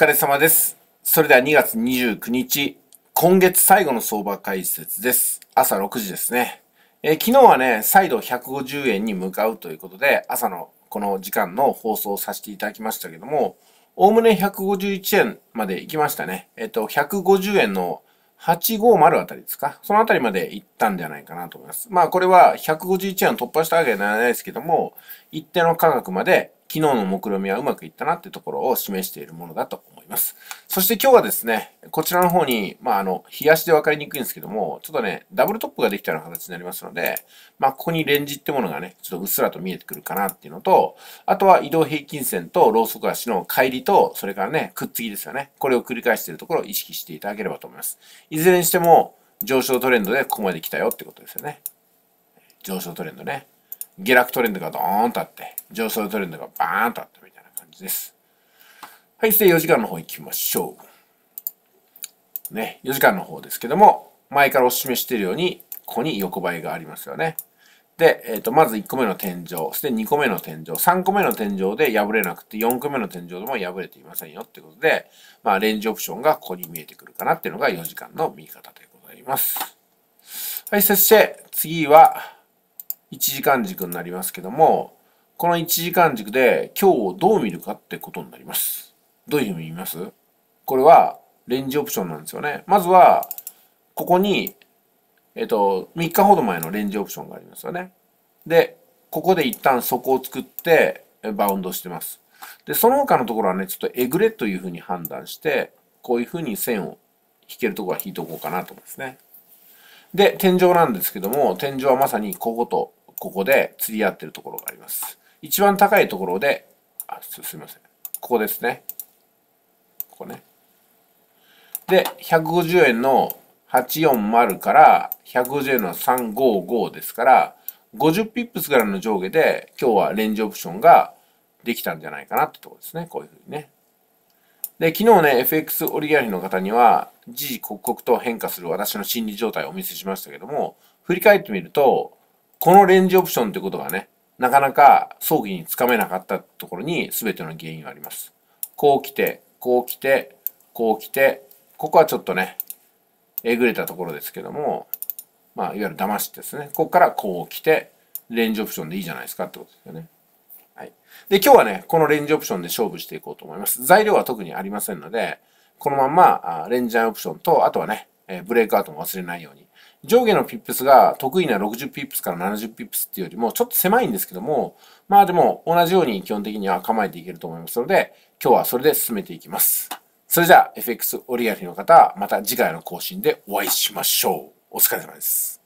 疲れ様です。それでは2月29日、今月最後の相場解説です。朝6時ですね。えー、昨日はね、再度150円に向かうということで、朝のこの時間の放送をさせていただきましたけども、おおむね151円まで行きましたね。えっ、と、150円の850あたりですかそのあたりまで行ったんじゃないかなと思います。まあこれは151円を突破したわけではないですけども、一定の価格まで昨日の目論見みはうまくいったなってところを示しているものだと思います。そして今日はですね、こちらの方に、まあ、あの、冷やしで分かりにくいんですけども、ちょっとね、ダブルトップができたような形になりますので、まあ、ここにレンジってものがね、ちょっとうっすらと見えてくるかなっていうのと、あとは移動平均線とローソク足の乖離と、それからね、くっつきですよね。これを繰り返しているところを意識していただければと思います。いずれにしても、上昇トレンドでここまで来たよってことですよね。上昇トレンドね。下落トレンドがドーンとあって、上昇トレンドがバーンとあったみたいな感じです。はい、そして4時間の方行きましょう。ね、4時間の方ですけども、前からお示ししているように、ここに横ばいがありますよね。で、えっ、ー、と、まず1個目の天井、そして2個目の天井、3個目の天井で破れなくて、4個目の天井でも破れていませんよってことで、まあ、レンジオプションがここに見えてくるかなっていうのが4時間の見方でございます。はい、そして次は、1時間軸になりますけども、この1時間軸で今日をどう見るかってことになります。どういうふうに見ますこれはレンジオプションなんですよね。まずは、ここに、えっと、3日ほど前のレンジオプションがありますよね。で、ここで一旦底を作って、バウンドしてます。で、その他のところはね、ちょっとえぐれというふうに判断して、こういうふうに線を引けるところは引いておこうかなと思いますね。で、天井なんですけども、天井はまさにこことここで釣り合ってるところがあります。一番高いところで、あ、すみません。ここですね。ここね。で、150円の840から150円の355ですから、50ピップスからの上下で、今日はレンジオプションができたんじゃないかなってとこですね。こういうふうにね。で、昨日ね、FX オリギナリの方には、時々刻々と変化する私の心理状態をお見せしましたけども、振り返ってみると、このレンジオプションってことがね、なかなか早期につかめなかったところに全ての原因があります。こう来て、こう来て、こう来て、ここはちょっとね、えぐれたところですけども、まあ、いわゆる騙しですね。ここからこう来て、レンジオプションでいいじゃないですかってことですよね。はい。で、今日はね、このレンジオプションで勝負していこうと思います。材料は特にありませんので、このまま、レンジャーオプションと、あとはね、えブレイクアウトも忘れないように。上下のピップスが得意な60ピップスから70ピップスっていうよりもちょっと狭いんですけども、まあでも同じように基本的には構えていけると思いますので、今日はそれで進めていきます。それじゃあ FX オリガィの方、また次回の更新でお会いしましょう。お疲れ様です。